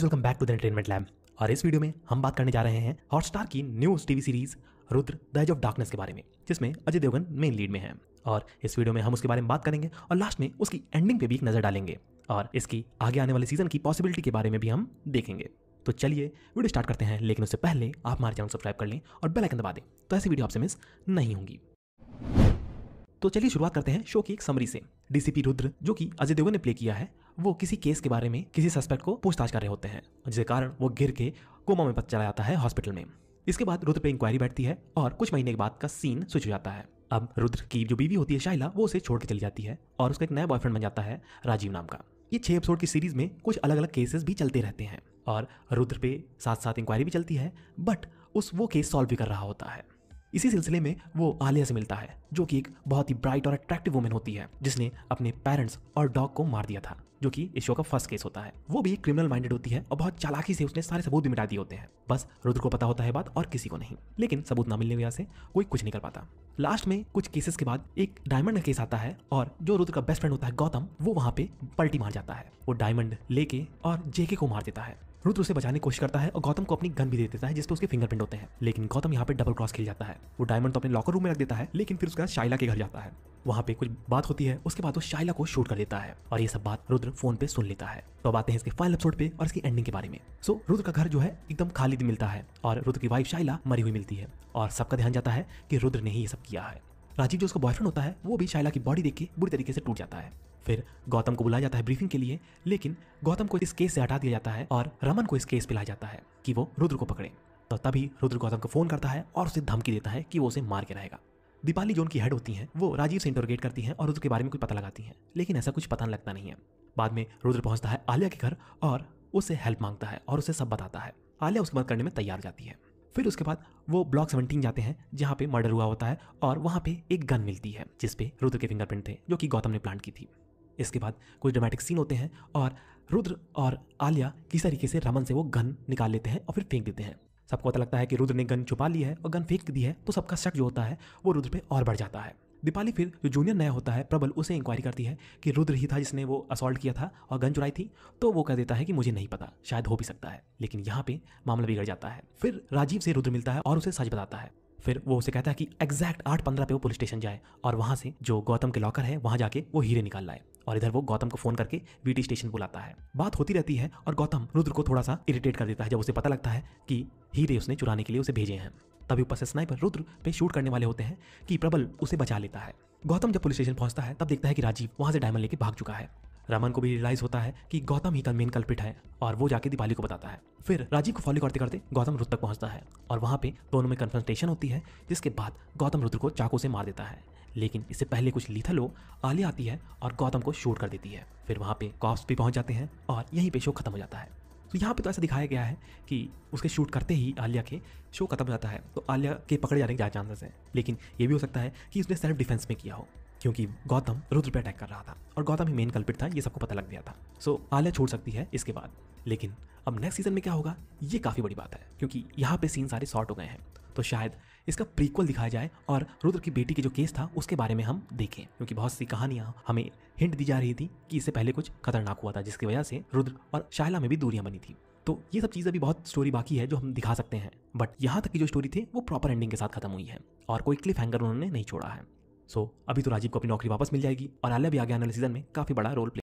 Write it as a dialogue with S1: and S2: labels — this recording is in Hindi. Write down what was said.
S1: welcome back to the entertainment lab और इस वीडियो में हम बात करने जा रहे हैं हॉटस्टार की new TV series Rudra the edge of darkness के बारे में जिसमें अजय देवगन मेन लीड में है और इस वीडियो में हम उसके बारे में बात करेंगे और लास्ट में उसकी एंडिंग पे भी एक नज़र डालेंगे और इसकी आगे आने वाले सीजन की पॉसिबिलिटी के बारे में भी हम देखेंगे तो चलिए वीडियो स्टार्ट करते हैं लेकिन उससे पहले आप हमारे चैनल सब्सक्राइब कर लें और बेलाइकन दबा दें तो ऐसी वीडियो आपसे मिस नहीं होंगी तो चलिए शुरुआत करते हैं शो की एक समरी से डीसीपी रुद्र जो कि अजय देवगन ने प्ले किया है वो किसी केस के बारे में किसी सस्पेक्ट को पूछताछ कर रहे होते हैं जिसके कारण वो गिर के कोमा में चला जाता है हॉस्पिटल में इसके बाद रुद्र पे इंक्वायरी बैठती है और कुछ महीने के बाद का सीन स्विच हो जाता है अब रुद्र की जो बीवी होती है शाइला वो उसे छोड़ के चली जाती है और उसका एक नया बॉयफ्रेंड बन जाता है राजीव नाम का ये छह एपिसोड की सीरीज में कुछ अलग अलग केसेस भी चलते रहते हैं और रुद्र पे साथ साथ इंक्वायरी भी चलती है बट उस वो केस सॉल्व भी कर रहा होता है इसी सिलसिले में वो आलिया से मिलता है जो कि एक बहुत ही ब्राइट और अट्रैक्टिव वुमेन होती है जिसने अपने पेरेंट्स और डॉग को मार दिया था जो कि इस शो का फर्स्ट केस होता है वो भी क्रिमिनल माइंडेड होती है और बहुत चालाकी से उसने सारे सबूत भी मिटा दिए होते हैं बस रुद्र को पता होता है बात और किसी को नहीं लेकिन सबूत ना मिलने की वजह से कोई कुछ नहीं कर पाता लास्ट में कुछ केसेस के बाद एक डायमंड का केस आता है और जो रुद्र का बेस्ट फ्रेंड होता है गौतम वो वहाँ पे पलटी मार जाता है वो डायमंड लेके और जेके को मार देता है रुद्र उसे बचाने की कोशिश करता है और गौतम को अपनी गन भी दे देता है जिसपे उसके फिंगरप्रिंट होते हैं लेकिन गौतम यहाँ पे डबल क्रॉस खेल जाता है वो डायमंड तो अपने लॉकर रूम में रख देता है लेकिन फिर उसके बाद शाइला के घर जाता है वहाँ पे कुछ बात होती है उसके बाद वो शाइला को शूट कर देता है और ये सब बात रुद्र फोन पे सुन लेता है तो बातें आते हैं इसके फाइनल एपिसोड पे और इसकी एंडिंग के बारे में सो so, रुद्र का घर जो है एकदम खाली मिलता है और रुद्र की वाइफ शाइला मरी हुई मिलती है और सबका ध्यान जाता है कि रुद्र ने ही ये सब किया है राजीव जो उसका बॉयफ्रेंड होता है वो भी शाइला की बॉडी देख के बुरी तरीके से टूट जाता है फिर गौतम को बुलाया जाता है ब्रीफिंग के लिए लेकिन गौतम को इस केस से हटा दिया जाता है और रमन को इस केस पे लाया जाता है कि वो रुद्र को पकड़े तो तभी रुद्र गौतम को फोन करता है और उसे धमकी देता है कि वो उसे मार के रहेगा दीपाली जो उनकी हेड होती हैं वो राजीव से इंटरोगेट करती हैं और रुद्र के बारे में कुछ पता लगाती हैं लेकिन ऐसा कुछ पता लगता नहीं है बाद में रुद्र पहुंचता है आलिया के घर और उसे हेल्प मांगता है और उसे सब बताता है आलिया उसकी मदद करने में तैयार जाती है फिर उसके बाद वो ब्लॉक सेवनटीन जाते हैं जहाँ पे मर्डर हुआ होता है और वहाँ पे एक गन मिलती है जिसपे रुद्र के फिंगरप्रिंट थे जो कि गौतम ने प्लांट की थी इसके बाद कुछ ड्रामेटिक सीन होते हैं और रुद्र और आलिया किस तरीके से रमन से वो गन निकाल लेते हैं और फिर फेंक देते हैं सबको पता लगता है कि रुद्र ने गन छुपा ली है और गन फेंक दी है तो सबका शक जो होता है वो रुद्र पे और बढ़ जाता है दीपाली फिर जो जूनियर नया होता है प्रबल उसे इंक्वायरी करती है कि रुद्र ही था जिसने वो असॉल्ट किया था और गन चुराई थी तो वो कह देता है कि मुझे नहीं पता शायद हो भी सकता है लेकिन यहाँ पे मामला बिगड़ जाता है फिर राजीव से रुद्र मिलता है और उसे सच बताता है फिर वो उसे कहता है कि एग्जैक्ट आठ पंद्रह पे वो पुलिस स्टेशन जाए और वहाँ से जो गौतम के लॉकर है वहाँ जाके वो हीरे निकाल लाए और इधर वो गौतम को फोन करके वीटी स्टेशन बुलाता है बात होती रहती है और गौतम रुद्र को थोड़ा सा इरिटेट कर देता है जब उसे पता लगता है कि हीरे उसने चुराने के लिए उसे भेजे हैं तभी ऊपर से स्नाइपर रुद्र पे शूट करने वाले होते हैं कि प्रबल उसे बचा लेता है गौतम जब पुलिस स्टेशन पहुंचता है तब देखता है कि राजीव वहां से डायमंड लेके भाग चुका है रमन को भी रियलाइज होता है कि गौतम ही का मेन कल्पिट है और वो जाके दिवाली को बताता है फिर राजीव को फॉलो करते करते गौतम रुद्र तक पहुंचता है और वहाँ पे दोनों में कन्फ्रंटेशन होती है जिसके बाद गौतम रुद्र को चाकू से मार देता है लेकिन इससे पहले कुछ लो आलिया आती है और गौतम को शूट कर देती है फिर वहाँ पे कॉप्स भी पहुंच जाते हैं और यहीं पे शो खत्म हो जाता है तो यहाँ पे तो ऐसा दिखाया गया है कि उसके शूट करते ही आलिया के शो खत्म हो जाता है तो आलिया के पकड़े जाने के चांसेस हैं लेकिन ये भी हो सकता है कि उसने सेल्फ डिफेंस में किया हो क्योंकि गौतम रुद्र पे अटैक कर रहा था और गौतम ही मेन कल्पिट था ये सबको पता लग गया था सो आलिया छोड़ सकती है इसके बाद लेकिन अब नेक्स्ट सीजन में क्या होगा ये काफ़ी बड़ी बात है क्योंकि यहाँ पे सीन सारे शॉर्ट हो गए हैं तो शायद इसका प्रीक्वल दिखाया जाए और रुद्र की बेटी के जो केस था उसके बारे में हम देखें क्योंकि बहुत सी कहानियां हमें हिंट दी जा रही थी कि इससे पहले कुछ खतरनाक हुआ था जिसकी वजह से रुद्र और शायला में भी दूरियां बनी थी तो ये सब चीज़ अभी बहुत स्टोरी बाकी है जो हम दिखा सकते हैं बट यहाँ तक की जो स्टोरी थी वो प्रॉपर एंडिंग के साथ खत्म हुई है और कोई क्लिफ हैंगर उन्होंने नहीं छोड़ा है सो अभी तो राजीव को अपनी नौकरी वापस मिल जाएगी और आलिया भी आगे आने वाले सीजन में काफी बड़ा रोल प्ले